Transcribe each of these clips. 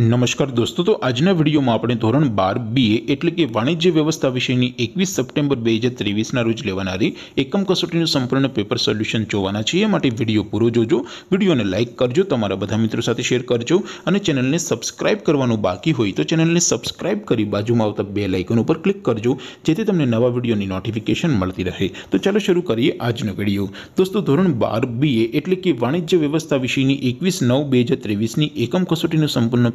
નમસ્કાર દોસ્તો તો આજના વિડીયોમાં આપણે ધોરણ બાર બી એ એટલે કે વાણિજ્ય વ્યવસ્થા વિષયની એકવીસ સપ્ટેમ્બર બે હજાર ત્રેવીસના રોજ લેવાનારી એકમ કસોટીનું સંપૂર્ણ પેપર સોલ્યુશન જોવાના છીએ માટે વિડીયો પૂરો જોજો વિડીયોને લાઇક કરજો તમારા બધા મિત્રો સાથે શેર કરજો અને ચેનલને સબસ્ક્રાઇબ કરવાનું બાકી હોય તો ચેનલને સબસ્ક્રાઇબ કરી બાજુમાં આવતા બે લાઇકન ઉપર ક્લિક કરજો જેથી તમને નવા વિડીયોની નોટિફિકેશન મળતી રહે તો ચાલો શરૂ કરીએ આજનો વિડીયો દોસ્તો ધોરણ બાર બી એ એટલે કે વાણિજ્ય વ્યવસ્થા વિષયની એકવીસ નવ બે હજાર ત્રેવીસની એકમ કસોટીનું સંપૂર્ણ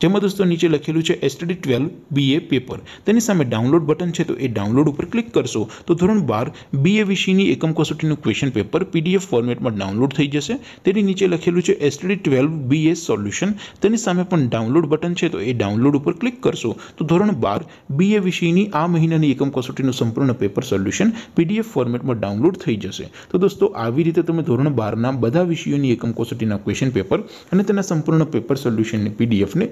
જેમાં દોસ્તો નીચે લખેલું છે એસટીડી ટ્વેલ્વ બીએ પેપર તેની સામે ડાઉનલોડ બટન છે તો એ ડાઉનલોડ ઉપર ક્લિક કરશો તો ધોરણ બાર બીએ વિષયની એકમ કસોટીનું ક્વેશ્ચન પેપર પીડીએફ ફોર્મેટમાં ડાઉનલોડ થઈ જશે તેની નીચે લખેલું છે એસટીડી ટ્વેલ્વ બીએ સોલ્યુશન તેની સામે પણ ડાઉનલોડ બટન છે તો એ ડાઉનલોડ ઉપર ક્લિક કરશો તો ધોરણ બાર બીએ વિષયની આ મહિનાની એકમ કસોટીનું સંપૂર્ણ પેપર સોલ્યુશન પીડીએફ ફોર્મેટમાં ડાઉનલોડ થઈ જશે તો દોસ્તો આવી રીતે તમે ધોરણ બારના બધા વિષયોની એકમ કસોટીના ક્વેશ્ચન પેપર અને તેના સંપૂર્ણ પેપર સોલ્યુશનની પીડીએફને